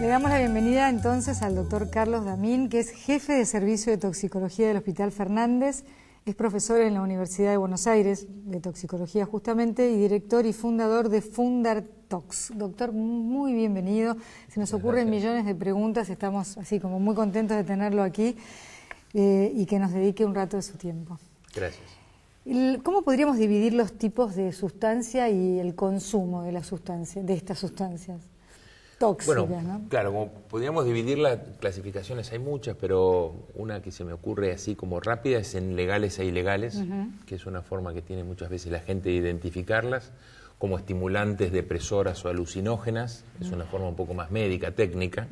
Le damos la bienvenida entonces al doctor Carlos Damín, que es jefe de servicio de toxicología del Hospital Fernández, es profesor en la Universidad de Buenos Aires de toxicología justamente y director y fundador de Fundartox. Doctor, muy bienvenido. Se nos ocurren millones de preguntas, estamos así como muy contentos de tenerlo aquí eh, y que nos dedique un rato de su tiempo. Gracias. ¿Cómo podríamos dividir los tipos de sustancia y el consumo de, de estas sustancias? bueno, Claro, podríamos dividir las clasificaciones, hay muchas, pero una que se me ocurre así como rápida es en legales e ilegales, que es una forma que tiene muchas veces la gente de identificarlas, como estimulantes, depresoras o alucinógenas, es una forma un poco más médica, técnica.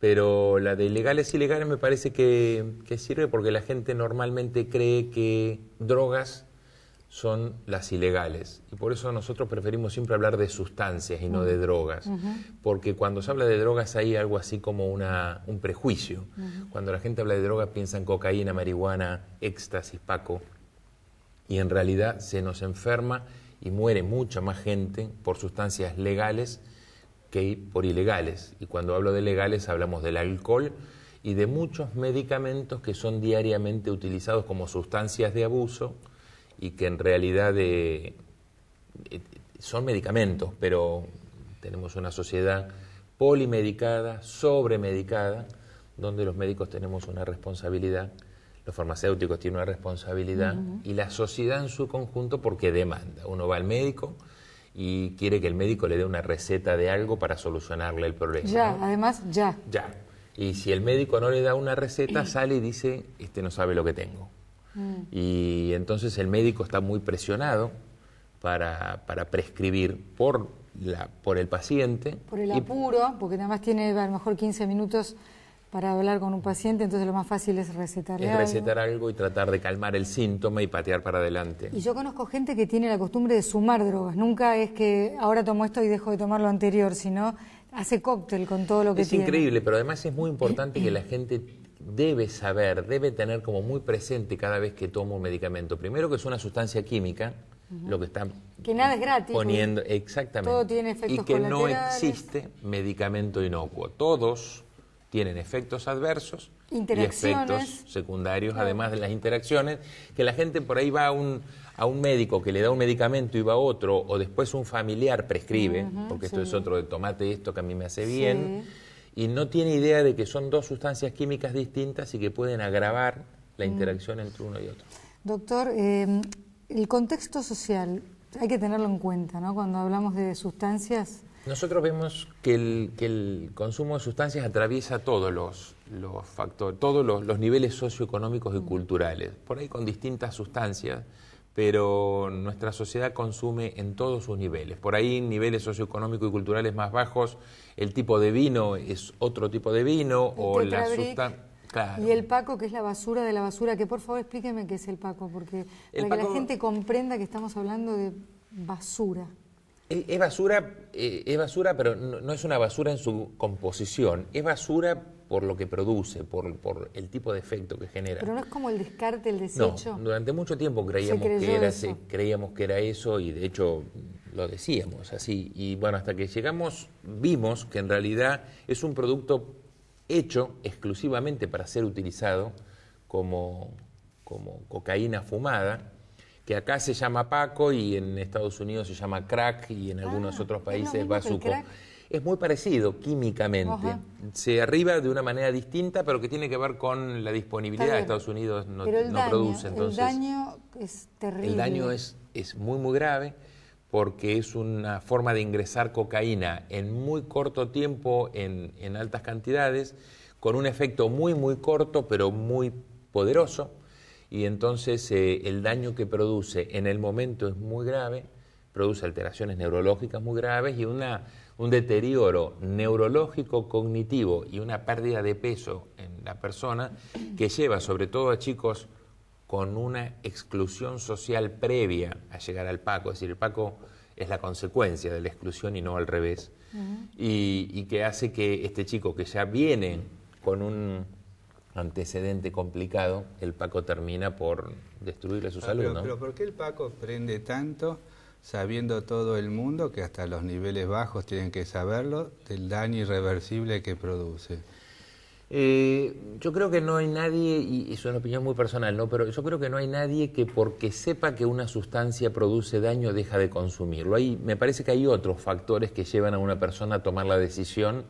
Pero la de legales e ilegales me parece que, que sirve porque la gente normalmente cree que drogas son las ilegales. Y por eso nosotros preferimos siempre hablar de sustancias y no de drogas. Porque cuando se habla de drogas hay algo así como una, un prejuicio. Cuando la gente habla de drogas piensa en cocaína, marihuana, éxtasis, paco. Y en realidad se nos enferma y muere mucha más gente por sustancias legales que por ilegales. Y cuando hablo de legales hablamos del alcohol y de muchos medicamentos que son diariamente utilizados como sustancias de abuso y que en realidad eh, eh, son medicamentos, pero tenemos una sociedad polimedicada, sobremedicada, donde los médicos tenemos una responsabilidad, los farmacéuticos tienen una responsabilidad y la sociedad en su conjunto porque demanda. Uno va al médico y quiere que el médico le dé una receta de algo para solucionarle el problema. Ya, además ya. Ya. Y si el médico no le da una receta, sale y dice, este no sabe lo que tengo. Mm. Y entonces el médico está muy presionado para, para prescribir por, la, por el paciente. Por el apuro, porque además tiene a lo mejor 15 minutos para hablar con un paciente, entonces lo más fácil es algo. es recetar algo. y tratar de calmar el síntoma y patear para adelante. Y yo conozco gente que tiene la costumbre de sumar drogas. Nunca es que ahora tomo esto y dejo de tomar lo anterior, sino hace cóctel con todo lo que tiene. Es increíble, pero además es muy importante que la gente debe saber, debe tener como muy presente cada vez que tomo un medicamento. Primero que es una sustancia química, lo que está que nada es gratis, poniendo, exactamente, y que no existe medicamento inocuo. Todos tienen efectos adversos y efectos secundarios, además de las interacciones, que la gente por ahí va a un, a un médico que le da un medicamento y va a otro, o después un familiar prescribe, porque esto es otro de tomate esto que a mí me hace bien y no tiene idea de que son dos sustancias químicas distintas y que pueden agravar la mm. interacción entre uno y otro. Doctor, eh, el contexto social hay que tenerlo en cuenta, ¿no? Cuando hablamos de sustancias. Nosotros vemos que el, consumo de sustancias atraviesa todos los, factores, todos los niveles socioeconómicos y mm. culturales, por ahí con distintas sustancias pero nuestra sociedad consume en todos sus niveles. Por ahí niveles socioeconómicos y culturales más bajos, el tipo de vino es otro tipo de vino o la sustancia... Y el Paco, que es la basura de la basura, que por favor explíqueme qué es el Paco, porque para que la gente comprenda que estamos hablando de basura. Es basura, eh, es basura, pero no es una basura en su composición. Es basura por lo que produce, por, el tipo de efecto que genera. Pero no es como el descarte, el desecho. No, durante mucho tiempo creíamos que, era, eso y de hecho lo decíamos así. Y bueno, hasta que llegamos vimos que en realidad es un producto hecho exclusivamente para ser utilizado como, como cocaína fumada, que acá se llama Paco y en Estados Unidos se llama crack y en algunos ah, otros países basuco. bazuco es muy parecido químicamente. Se arriba de una manera distinta, pero que tiene que ver con la disponibilidad. Estados Unidos no, produce. Entonces, el daño es terrible. El daño es, muy, muy grave porque es una forma de ingresar cocaína en muy corto tiempo, en, altas cantidades, con un efecto muy, muy corto, pero muy poderoso. Y entonces eh, el daño que produce en el momento es muy grave, produce alteraciones neurológicas muy graves y una un deterioro neurológico cognitivo y una pérdida de peso en la persona que lleva sobre todo a chicos con una exclusión social previa a llegar al Paco. Es decir, el Paco es la consecuencia de la exclusión y no al revés. y, que hace que este chico que ya viene con un antecedente complicado, el Paco termina por destruirle su ah, salud. Pero, pero ¿por qué el Paco prende tanto? sabiendo todo el mundo, que hasta los niveles bajos tienen que saberlo, del daño irreversible que produce. Eh, yo creo que no hay nadie, y es una opinión muy personal, ¿no? Pero yo creo que no hay nadie que porque sepa que una sustancia produce daño deja de consumirlo. Hay, me parece que hay otros factores que llevan a una persona a tomar la decisión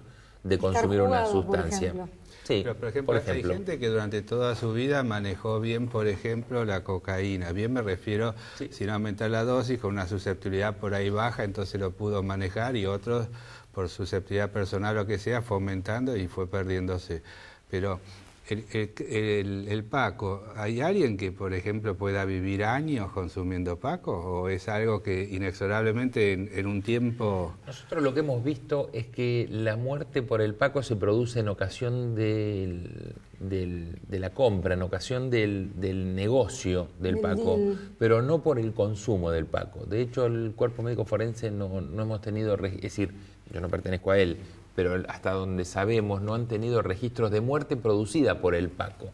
de consumir una sustancia. Pero, por ejemplo, hay gente que durante toda su vida manejó bien, por ejemplo, la cocaína. Bien me refiero, si sin aumentar la dosis, con una susceptibilidad por ahí baja, entonces lo pudo manejar y otros, por susceptibilidad personal o que sea, fue aumentando y fue perdiéndose. Pero el, el, el, Paco, ¿hay alguien que, por ejemplo, pueda vivir años consumiendo Paco? ¿O es algo que inexorablemente en, un tiempo... Nosotros lo que hemos visto es que la muerte por el Paco se produce en ocasión del, del, de la compra, en ocasión del, del negocio del Paco, pero no por el consumo del Paco. De hecho, el cuerpo médico forense no, no hemos tenido... Es decir, yo no pertenezco a él, pero hasta donde sabemos no han tenido registros de muerte producida por el Paco.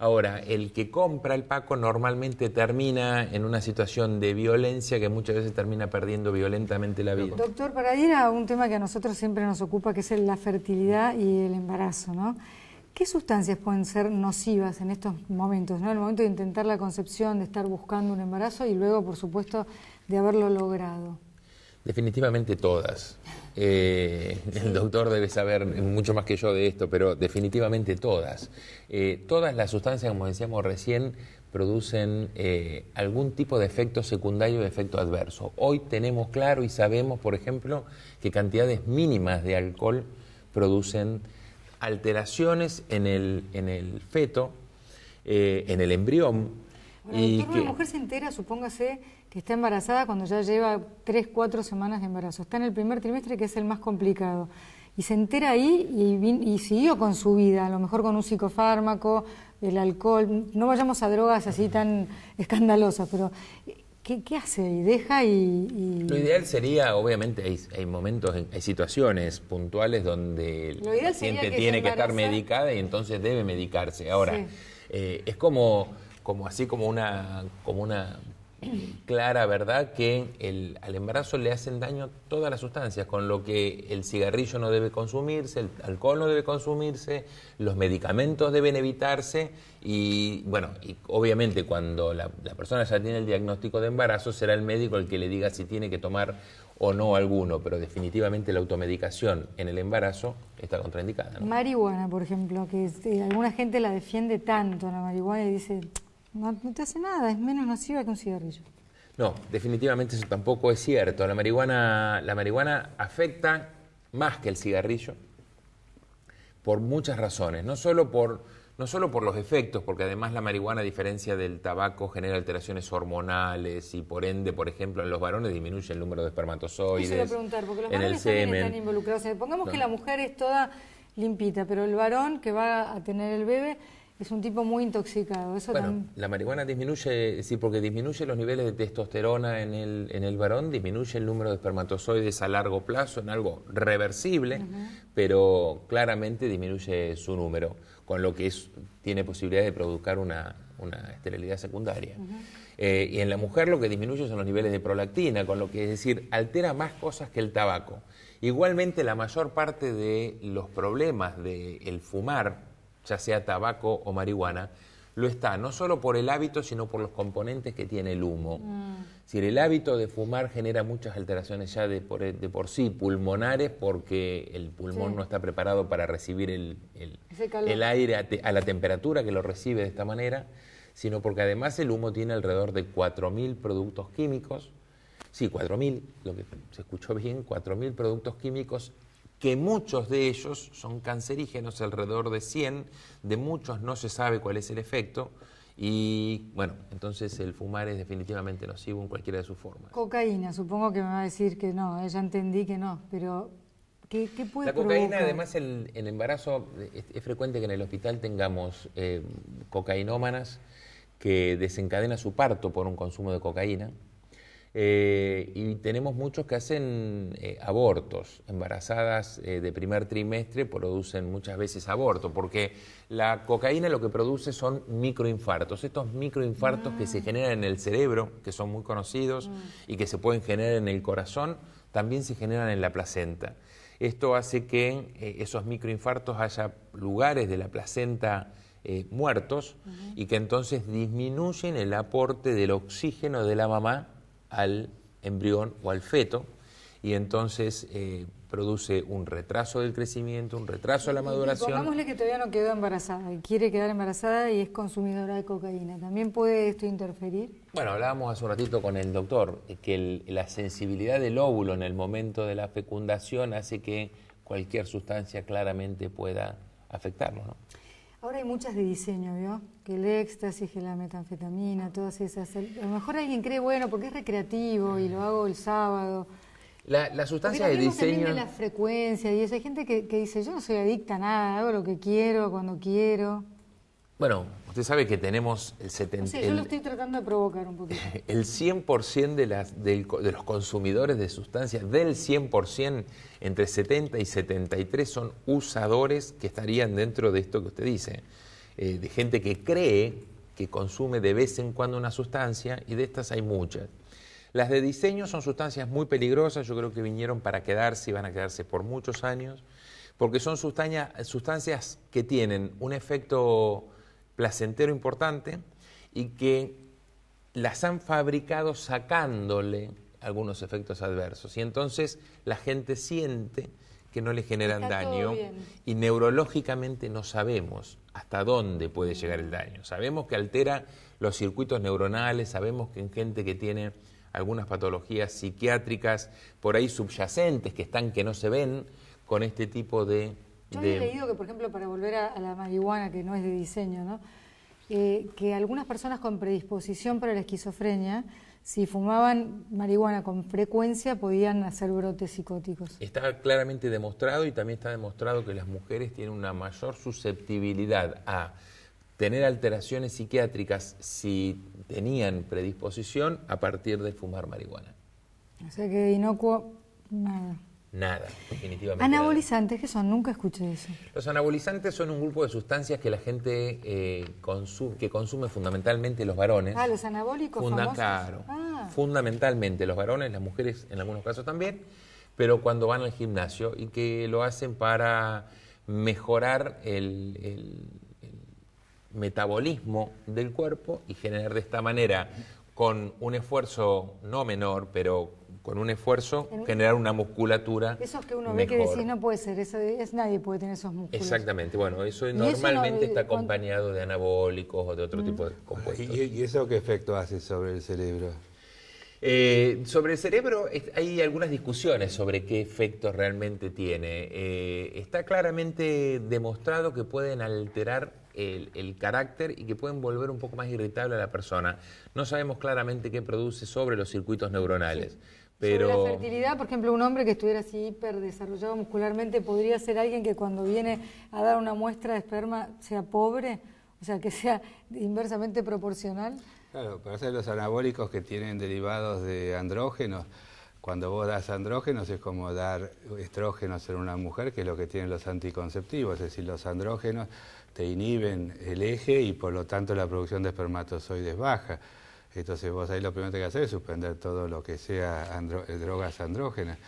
Ahora, el que compra el Paco normalmente termina en una situación de violencia que muchas veces termina perdiendo violentamente la vida. Doctor, para ir a un tema que a nosotros siempre nos ocupa, que es la fertilidad y el embarazo, ¿no? ¿Qué sustancias pueden ser nocivas en estos momentos? ¿no? El momento de intentar la concepción, de estar buscando un embarazo y luego, por supuesto, de haberlo logrado. Definitivamente todas. Eh, el doctor debe saber mucho más que yo de esto, pero definitivamente todas. Eh, todas las sustancias, como decíamos recién, producen eh, algún tipo de efecto secundario de efecto adverso. Hoy tenemos claro y sabemos, por ejemplo, que cantidades mínimas de alcohol producen alteraciones en el, en el feto, en el embrión, pero una mujer se entera, supóngase, que está embarazada cuando ya lleva tres, cuatro semanas de embarazo. Está en el primer trimestre, que es el más complicado. Y se entera ahí y, siguió con su vida, a lo mejor con un psicofármaco, el alcohol. No vayamos a drogas así tan escandalosas, pero ¿Qué, hace? deja y, Lo ideal sería, obviamente, hay, momentos, hay situaciones puntuales donde la paciente tiene que estar medicada y entonces debe medicarse. Ahora, eh, es como como así como una, como una clara verdad que el, al embarazo le hacen daño todas las sustancias, con lo que el cigarrillo no debe consumirse, el alcohol no debe consumirse, los medicamentos deben evitarse y bueno, y obviamente cuando la, persona ya tiene el diagnóstico de embarazo será el médico el que le diga si tiene que tomar o no alguno, pero definitivamente la automedicación en el embarazo está contraindicada. Marihuana, por ejemplo, que eh, alguna gente la defiende tanto, la marihuana y dice no, te hace nada, es menos nociva que un cigarrillo. No, definitivamente eso tampoco es cierto. La marihuana, la marihuana afecta más que el cigarrillo por muchas razones, no solo por, no solo por los efectos, porque además la marihuana, a diferencia del tabaco, genera alteraciones hormonales y por ende, por ejemplo, en los varones disminuye el número de espermatozoides. Eso preguntar, porque los varones también están involucrados. pongamos que la mujer es toda limpita, pero el varón que va a tener el bebé es un tipo muy intoxicado. Eso bueno, la marihuana disminuye, sí, porque disminuye los niveles de testosterona en el, en el varón, disminuye el número de espermatozoides a largo plazo en algo reversible, pero claramente disminuye su número, con lo que tiene posibilidad de producir una, esterilidad secundaria. Eh, y en la mujer lo que disminuye son los niveles de prolactina, con lo que es decir, altera más cosas que el tabaco. Igualmente, la mayor parte de los problemas del el fumar ya sea tabaco o marihuana, lo está no solo por el hábito, sino por los componentes que tiene el humo. Mm. Si el hábito de fumar genera muchas alteraciones ya de por, sí pulmonares, porque el pulmón no está preparado para recibir el, el, aire a, a, la temperatura que lo recibe de esta manera, sino porque además el humo tiene alrededor de 4.000 productos químicos. Sí, 4.000, lo que se escuchó bien, 4.000 productos químicos que muchos de ellos son cancerígenos, alrededor de 100, de muchos no se sabe cuál es el efecto. Y bueno, entonces el fumar es definitivamente nocivo en cualquiera de sus formas. Cocaína, supongo que me va a decir que no, ella ¿eh? entendí que no, pero ¿qué, puede puede La cocaína, además, el, embarazo, es, frecuente que en el hospital tengamos eh, cocainómanas que desencadena su parto por un consumo de cocaína. Eh, y tenemos muchos que hacen eh, abortos. Embarazadas eh, de primer trimestre producen muchas veces aborto, porque la cocaína lo que produce son microinfartos. Estos microinfartos que se ah. generan en el cerebro, que son muy conocidos, ah. y que se pueden generar en el corazón, también se generan en la placenta. Esto hace que esos microinfartos haya lugares de la placenta muertos y que entonces disminuyen el aporte del oxígeno de la mamá al embrión o al feto y entonces eh, produce un retraso del crecimiento, un retraso a la maduración. Pongámosle que todavía no quedó embarazada quiere quedar embarazada y es consumidora de cocaína. ¿También puede esto interferir? Bueno, hablábamos hace un ratito con el doctor que la sensibilidad del óvulo en el momento de la fecundación hace que cualquier sustancia claramente pueda afectarlo. ¿no? Ahora hay muchas de diseño, ¿vio? Que el éxtasis, que la metanfetamina, todas esas. A lo mejor alguien cree, bueno, porque es recreativo y lo hago el sábado. La, sustancia de diseño... También la frecuencia y eso. Hay gente que, que dice, yo no soy adicta a nada, hago lo que quiero, cuando quiero. Bueno, Usted sabe que tenemos el 70%. Sí, yo lo estoy tratando de provocar un poquito. El 100% de, los consumidores de sustancias, del 100%, entre 70 y 73 son usadores que estarían dentro de esto que usted dice. Eh, de gente que cree que consume de vez en cuando una sustancia y de estas hay muchas. Las de diseño son sustancias muy peligrosas, yo creo que vinieron para quedarse y van a quedarse por muchos años, porque son sustancias que tienen un efecto placentero importante y que las han fabricado sacándole algunos efectos adversos. Y entonces la gente siente que no le generan daño y neurológicamente no sabemos hasta dónde puede llegar el daño. Sabemos que altera los circuitos neuronales, sabemos que en gente que tiene algunas patologías psiquiátricas por ahí subyacentes que están que no se ven con este tipo de yo he leído que, por ejemplo, para volver a, la marihuana, que no es de diseño, ¿no? Eh, que algunas personas con predisposición para la esquizofrenia, si fumaban marihuana con frecuencia, podían hacer brotes psicóticos. Está claramente demostrado y también está demostrado que las mujeres tienen una mayor susceptibilidad a tener alteraciones psiquiátricas si tenían predisposición a partir de fumar marihuana. O sea que inocuo, nada. Nada, definitivamente. Anabolizantes, ¿qué son? Nunca escuché eso. Los anabolizantes son un grupo de sustancias que la gente eh, consume, que consume fundamentalmente los varones. Ah, los anabólicos ah. fundamentalmente los varones, las mujeres en algunos casos también, pero cuando van al gimnasio y que lo hacen para mejorar el, el metabolismo del cuerpo y generar de esta manera, con un esfuerzo no menor, pero con un esfuerzo, generar una musculatura. Eso es que uno ve que decís no puede ser, eso es, nadie puede tener esos músculos. Exactamente, bueno, eso normalmente está acompañado de anabólicos o de otro mm. tipo de ah, compuestos. ¿Y, eso qué efecto hace sobre el cerebro? Eh, sobre el cerebro hay algunas discusiones sobre qué efecto realmente tiene. Eh, está claramente demostrado que pueden alterar el, carácter y que pueden volver un poco más irritable a la persona. No sabemos claramente qué produce sobre los circuitos neuronales. Pero... la fertilidad, por ejemplo, un hombre que estuviera así hiper muscularmente podría ser alguien que cuando viene a dar una muestra de esperma sea pobre, o sea, que sea inversamente proporcional. Claro, para hacer los anabólicos que tienen derivados de andrógenos, cuando vos das andrógenos es como dar estrógenos en una mujer, que es lo que tienen los anticonceptivos, es decir, los andrógenos te inhiben el eje y por lo tanto la producción de espermatozoides baja. Entonces vos ahí lo primero que hay que hacer es suspender todo lo que sea eh, drogas andrógenas.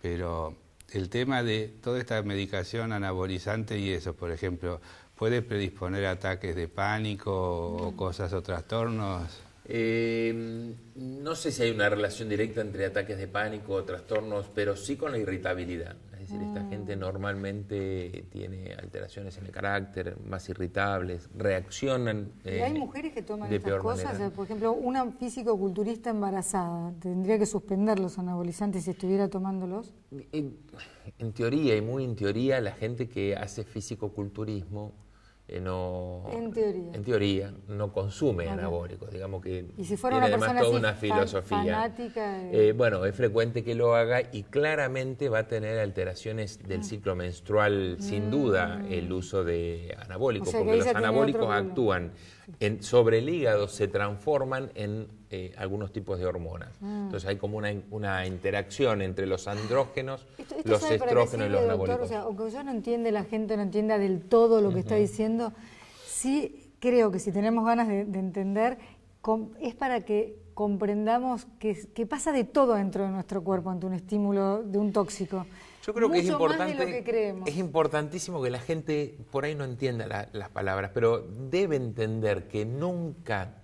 Pero el tema de toda esta medicación anabolizante y eso, por ejemplo, ¿puede predisponer ataques de pánico o cosas o trastornos? Em, no sé si hay una relación directa entre ataques de pánico o trastornos, pero sí con la irritabilidad decir, esta gente mm. normalmente tiene alteraciones en el carácter, más irritables, reaccionan. ¿Y hay eh, mujeres que toman estas cosas, eh, por ejemplo, una físico-culturista embarazada, ¿tendría que suspender los anabolizantes si estuviera tomándolos? En, en teoría y muy en teoría, la gente que hace físico-culturismo eh, en teoría. no consume anabólicos, digamos que ¿Y si fuera una además toda filosofía. Eh, bueno, es frecuente que lo haga y claramente va a tener alteraciones del ah. ciclo menstrual, sin duda, mm. el uso de anabólicos, porque los anabólicos actúan en, sobre el hígado se transforman en eh, algunos tipos de hormonas. Mm. Entonces hay como una, una, interacción entre los andrógenos, los estrógenos y los doctor, o sea, aunque yo no entiende, la gente no entienda del todo lo que está diciendo, sí creo que si tenemos ganas de, entender, es para que comprendamos qué pasa de todo dentro de nuestro cuerpo ante un estímulo de un tóxico. Yo creo que es importante. que Es importantísimo que la gente por ahí no entienda las palabras, pero debe entender que nunca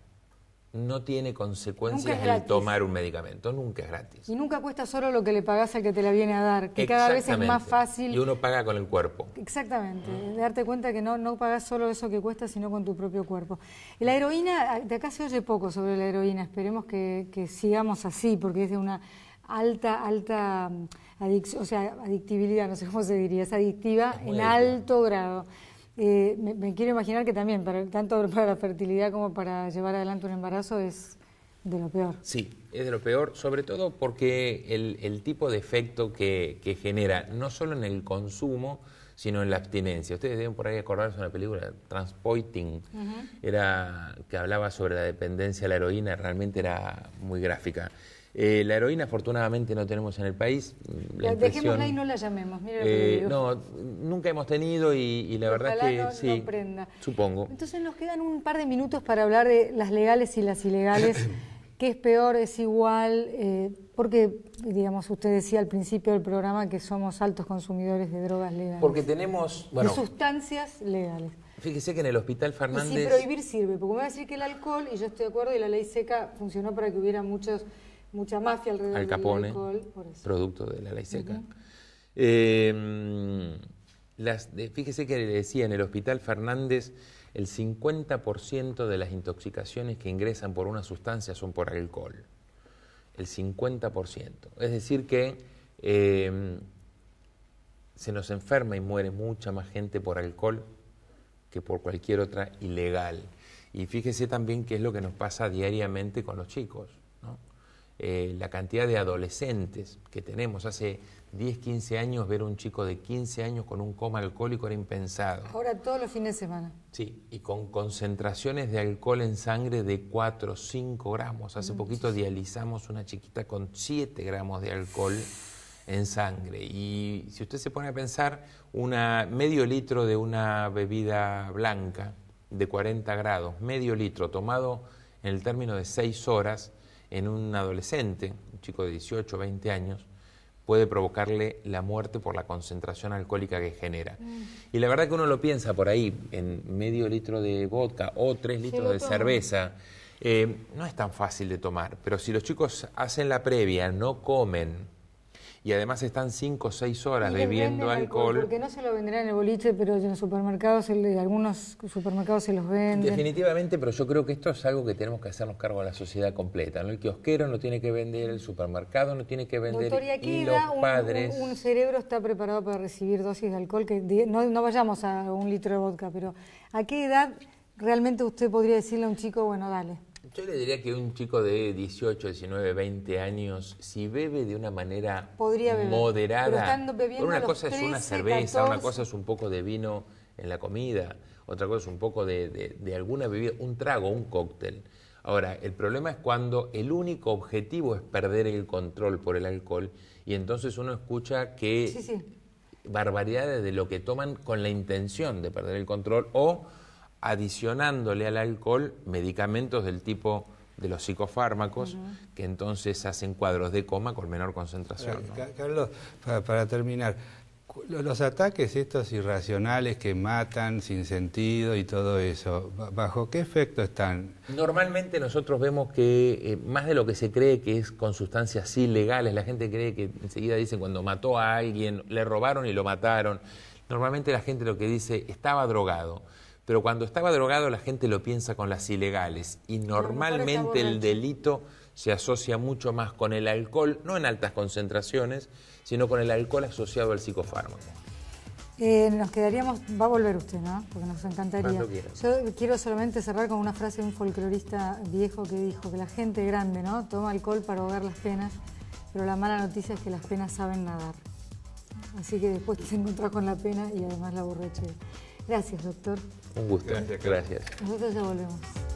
no tiene consecuencias el tomar un medicamento, nunca es gratis. Y nunca cuesta solo lo que le pagas al que te la viene a dar, que cada vez es más fácil. Y uno paga con el cuerpo. Exactamente, mm. darte cuenta que no, no pagás solo eso que cuesta, sino con tu propio cuerpo. La heroína, de acá se oye poco sobre la heroína, esperemos que sigamos así, porque es de una alta, alta o sea, adictibilidad, no sé cómo se diría, es adictiva en alto grado. Eh, me, quiero imaginar que también, para, tanto para la fertilidad como para llevar adelante un embarazo, es de lo peor. Sí, es de lo peor, sobre todo porque el, tipo de efecto que, que, genera, no solo en el consumo, sino en la abstinencia. Ustedes deben por ahí acordarse de una película, Transpoiting, era, que hablaba sobre la dependencia a la heroína, realmente era muy gráfica. Eh, la heroína afortunadamente no tenemos en el país. Mm, la, la dejémosla y no la llamemos, eh, No, nunca hemos tenido y, la verdad es que sí, supongo. Entonces nos quedan un par de minutos para hablar de las legales y las ilegales. ¿Qué es peor? ¿Es igual? Eh, porque, digamos, usted decía al principio del programa que somos altos consumidores de drogas legales. Porque tenemos... sustancias legales. Fíjese que en el Hospital Fernández... Y si prohibir sirve, porque me va a decir que el alcohol, y yo estoy de acuerdo, y la ley seca funcionó para que hubiera muchos Mucha mafia alrededor Al Capone, del alcohol, producto de la ley seca. Eh, fíjese que le decía en el Hospital Fernández, el 50% de las intoxicaciones que ingresan por una sustancia son por alcohol. El 50%. Es decir que eh, se nos enferma y muere mucha más gente por alcohol que por cualquier otra ilegal. Y fíjese también qué es lo que nos pasa diariamente con los chicos. ¿no? Eh, la cantidad de adolescentes que tenemos. Hace 10, 15 años ver un chico de 15 años con un coma alcohólico era impensado. Ahora todos los fines de semana. Sí, y con concentraciones de alcohol en sangre de 4, 5 gramos. Hace mm. poquito dializamos una chiquita con 7 gramos de alcohol en sangre. Y si usted se pone a pensar, una, medio litro de una bebida blanca de 40 grados, medio litro tomado en el término de 6 horas, en un adolescente, un chico de 18 o 20 años, puede provocarle la muerte por la concentración alcohólica que genera. Mm. Y la verdad que uno lo piensa por ahí, en medio litro de vodka o tres litros de cerveza, eh, no es tan fácil de tomar, pero si los chicos hacen la previa, no comen, y además están cinco o seis horas bebiendo alcohol. Porque no se lo vendrán en el boliche, pero en los supermercados, en algunos supermercados se los venden. Definitivamente, pero yo creo que esto es algo que tenemos que hacernos cargo a la sociedad completa. ¿no? El kiosquero no tiene que vender, el supermercado no tiene que vender, Doctor, y, aquí los un, padres... Un, cerebro está preparado para recibir dosis de alcohol, que no vayamos a un litro de vodka, pero ¿a qué edad realmente usted podría decirle a un chico, bueno, dale? Yo le diría que un chico de 18, 19, 20 años, si bebe de una manera Podría moderada, una cosa es una cerveza, una cosa es un poco de vino en la comida, otra cosa es un poco de, alguna bebida, un trago, un cóctel. Ahora, el problema es cuando el único objetivo es perder el control por el alcohol y entonces uno escucha que barbaridades de lo que toman con la intención de perder el control o adicionándole al alcohol medicamentos del tipo de los psicofármacos, que entonces hacen cuadros de coma con menor concentración. Carlos, para, terminar, los ataques estos irracionales que matan sin sentido y todo eso, ¿bajo qué efecto están? Normalmente nosotros vemos que eh, más de lo que se cree que es con sustancias ilegales, la gente cree que enseguida dicen cuando mató a alguien, le robaron y lo mataron. Normalmente la gente lo que dice, estaba drogado pero cuando estaba drogado la gente lo piensa con las ilegales y normalmente el delito se asocia mucho más con el alcohol, no en altas concentraciones, sino con el alcohol asociado al psicofármaco. Eh, nos quedaríamos, va a volver usted, ¿no? Porque nos encantaría. Yo quiero solamente cerrar con una frase de un folclorista viejo que dijo que la gente grande, ¿no? Toma alcohol para ahogar las penas, pero la mala noticia es que las penas saben nadar. Así que después te encuentras con la pena y además la borrachera. Gracias, doctor. Un gusto. Gracias. Nosotros ya volvemos.